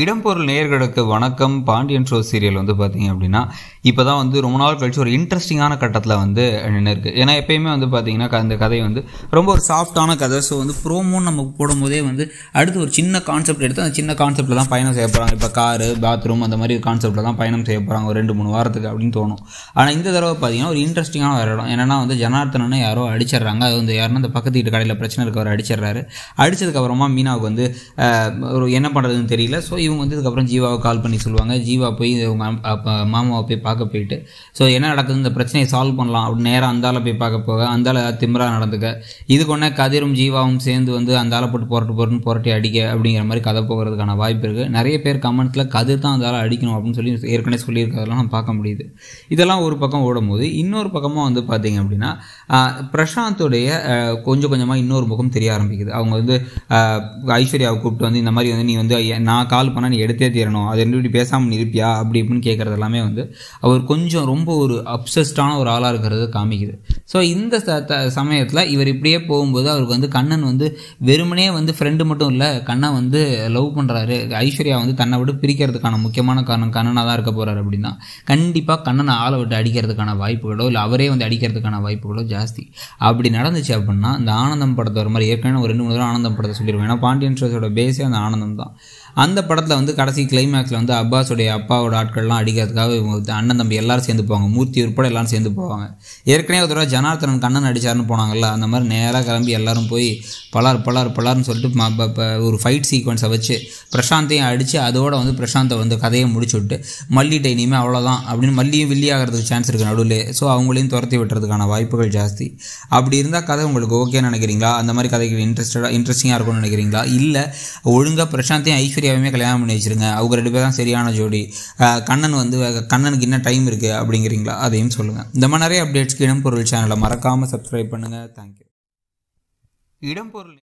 இடம்பொருள் நேர்களுக்கு வணக்கம் பாண்டியன் ஷோ சீரியல் வந்து பார்த்திங்க அப்படின்னா இப்போ தான் வந்து ரொம்ப நாள் கழிச்சு ஒரு இன்ட்ரெஸ்டிங்கான கட்டத்தில் வந்து நின்று இருக்குது ஏன்னா எப்பயுமே வந்து பார்த்திங்கன்னா அந்த கதை வந்து ரொம்ப ஒரு சாஃப்டான கதை ஸோ வந்து ப்ரோமோன்னு நமக்கு போடும்போதே வந்து அடுத்து ஒரு சின்ன கான்செப்ட் எடுத்து அந்த சின்ன கான்செப்டில் தான் பயணம் செய்ய போகிறாங்க இப்போ காரு பாத்ரூம் அந்த மாதிரி கான்செப்டில் தான் பயணம் செய்ய போகிறாங்க ஒரு ரெண்டு மூணு வாரத்துக்கு அப்படின்னு தோணும் ஆனால் இந்த தடவை பார்த்தீங்கன்னா ஒரு இன்ட்ரெஸ்டிங்கான ஒரு இடம் என்னென்னா வந்து ஜனார்த்தனனை யாரோ அடிச்சிடுறாங்க அது வந்து யாருன்னா அந்த பக்கத்து வீட்டு கடையில் பிரச்சனை இருக்கவர் அடிச்சிடுறாரு அடித்ததுக்கப்புறமா மீனாவுக்கு வந்து ஒரு என்ன பண்ணுறதுன்னு தெரியல ஸோ இவங்க வந்து இதுக்கப்புறம் ஜீவாவை கால் பண்ணி சொல்லுவாங்க ஜீவா போய் இவங்க அப்போ மாமாவை போய் பார்க்க போயிட்டு ஸோ என்ன நடக்குது இந்த பிரச்சனையை சால்வ் பண்ணலாம் அப்படின்னு நேராக அந்தால போய் பார்க்க போக அந்தால திமிராக நடந்துக்க இதுக்கு ஒன்றே கதிரும் ஜீவாவும் சேர்ந்து வந்து அந்தால போட்டு போராட்டு போட்டுன்னு புரட்டி அடிக்க அப்படிங்கிற மாதிரி கதை போகிறதுக்கான வாய்ப்பு இருக்குது நிறைய பேர் கமெண்ட்ஸில் கதிர் தான் அந்தால அடிக்கணும் அப்படின்னு சொல்லி ஏற்கனவே சொல்லியிருக்கிறதெல்லாம் நம்ம பார்க்க முடியுது இதெல்லாம் ஒரு பக்கம் போது இன்னொரு பக்கமாக வந்து பார்த்தீங்க அப்படின்னா பிரசாந்தோடைய கொஞ்சம் கொஞ்சமாக இன்னொரு முகம் தெரிய ஆரம்பிக்குது அவங்க வந்து ஐஸ்வர்யாவை கூப்பிட்டு வந்து இந்த மாதிரி வந்து நீ வந்து நான் கால் கால் பண்ணால் நீ எடுத்தே தீரணும் அது ரெண்டு இப்படி பேசாமல் இருப்பியா அப்படி இப்படின்னு கேட்குறது எல்லாமே வந்து அவர் கொஞ்சம் ரொம்ப ஒரு அப்சஸ்டான ஒரு ஆளாக இருக்கிறது காமிக்குது ஸோ இந்த சமயத்தில் இவர் இப்படியே போகும்போது அவருக்கு வந்து கண்ணன் வந்து வெறுமனே வந்து ஃப்ரெண்டு மட்டும் இல்லை கண்ணன் வந்து லவ் பண்ணுறாரு ஐஸ்வர்யா வந்து தன்னை விட்டு பிரிக்கிறதுக்கான முக்கியமான காரணம் கண்ணனாக தான் இருக்க போகிறாரு அப்படின்னா கண்டிப்பாக கண்ணனை ஆளை விட்டு அடிக்கிறதுக்கான வாய்ப்புகளோ இல்லை அவரே வந்து அடிக்கிறதுக்கான வாய்ப்புகளோ ஜாஸ்தி அப்படி நடந்துச்சு அப்படின்னா இந்த ஆனந்தம் படத்தை ஒரு மாதிரி ஏற்கனவே ஒரு ரெண்டு மூணு தடவை ஆனந்தம் படத்தை சொல்லிடுவேன் ஏன்னா பாண்டியன் ஸ்டோர்ஸோட பேஸே அந்த ஆனந்தம் தான் அந்த படத்தில் வந்து கடைசி கிளைமேக்ஸில் வந்து அப்பாஸுடைய அப்பாவோட ஆட்கள்லாம் அடிக்கிறதுக்காக இவங்க அண்ணன் தம்பி எல்லாரும் சேர்ந்து போவாங்க மூர்த்தி உட்பட எல்லாரும் சேர்ந்து போவாங்க ஏற்கனவே ஒரு தடவை ஜனார்த்தனன் கண்ணன் அடித்தார்னு போனாங்கல்ல அந்த மாதிரி நேராக கிளம்பி எல்லாரும் போய் பலார் பலார் பலார்னு சொல்லிட்டு ஒரு ஃபைட் சீக்வன்ஸை வச்சு பிரசாந்தையும் அடித்து அதோட வந்து பிரசாந்தை வந்து கதையை முடிச்சு விட்டு மல்லிகிட்ட இனிமேல் அவ்வளோதான் அப்படின்னு மல்லியும் வில்லி ஆகிறதுக்கு சான்ஸ் இருக்குது நடுவில் ஸோ அவங்களையும் துரத்தி விட்டுறதுக்கான வாய்ப்புகள் ஜாஸ்தி அப்படி இருந்தால் கதை உங்களுக்கு ஓகேன்னு நினைக்கிறீங்களா அந்த மாதிரி கதைகள் இன்ட்ரெஸ்டடாக இன்ட்ரெஸ்டிங்காக இருக்கும்னு நினைக்கிறீங்களா இல்லை ஒழுங்காக பிரசாந்தையும் ஐஸ்வர்யா சத்யாவையுமே கல்யாணம் பண்ணி வச்சுருங்க அவங்க ரெண்டு பேர் தான் சரியான ஜோடி கண்ணன் வந்து கண்ணனுக்கு என்ன டைம் இருக்குது அப்படிங்கிறீங்களா அதையும் சொல்லுங்கள் இந்த மாதிரி நிறைய அப்டேட்ஸ்க்கு இடம்பொருள் சேனலை மறக்காமல் சப்ஸ்கிரைப் பண்ணுங்கள் தேங்க்யூ இடம்பொருள்